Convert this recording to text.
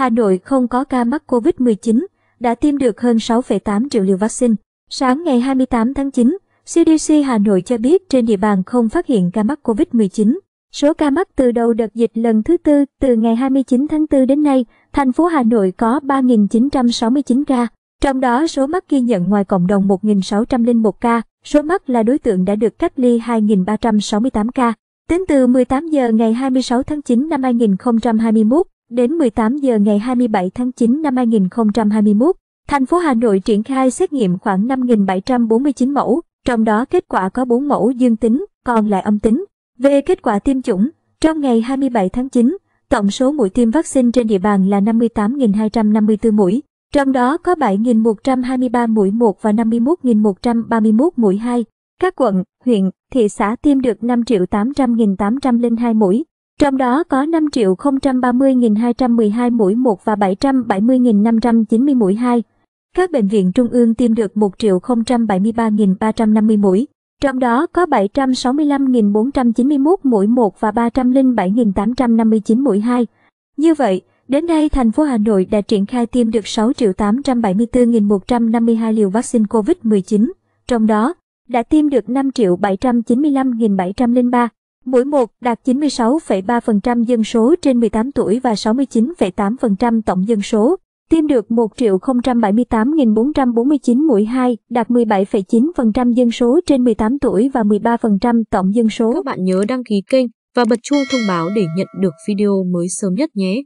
Hà Nội không có ca mắc COVID-19, đã tiêm được hơn 6,8 triệu liều vaccine. Sáng ngày 28 tháng 9, CDC Hà Nội cho biết trên địa bàn không phát hiện ca mắc COVID-19. Số ca mắc từ đầu đợt dịch lần thứ tư từ ngày 29 tháng 4 đến nay, thành phố Hà Nội có 3.969 ca, trong đó số mắc ghi nhận ngoài cộng đồng 1.601 ca, số mắc là đối tượng đã được cách ly 2.368 ca. Tính từ 18 giờ ngày 26 tháng 9 năm 2021, Đến 18 giờ ngày 27 tháng 9 năm 2021, thành phố Hà Nội triển khai xét nghiệm khoảng 5.749 mẫu, trong đó kết quả có 4 mẫu dương tính, còn lại âm tính. Về kết quả tiêm chủng, trong ngày 27 tháng 9, tổng số mũi tiêm vaccine trên địa bàn là 58.254 mũi, trong đó có 7.123 mũi 1 và 51.131 mũi 2. Các quận, huyện, thị xã tiêm được 5.800.802 mũi, trong đó có 5.030.212 mũi 1 và 770.590 mũi 2. Các bệnh viện trung ương tiêm được 1.073.350 mũi, trong đó có 765.491 mũi 1 và 307.859 mũi 2. Như vậy, đến nay thành phố Hà Nội đã triển khai tiêm được 6.874.152 liều vaccine COVID-19, trong đó đã tiêm được 5.795.703, Mũi 1 đạt 96,3% dân số trên 18 tuổi và 69,8% tổng dân số. Tiêm được 1.078.449 mũi 2, đạt 17,9% dân số trên 18 tuổi và 13% tổng dân số. Các bạn nhớ đăng ký kênh và bật chuông thông báo để nhận được video mới sớm nhất nhé.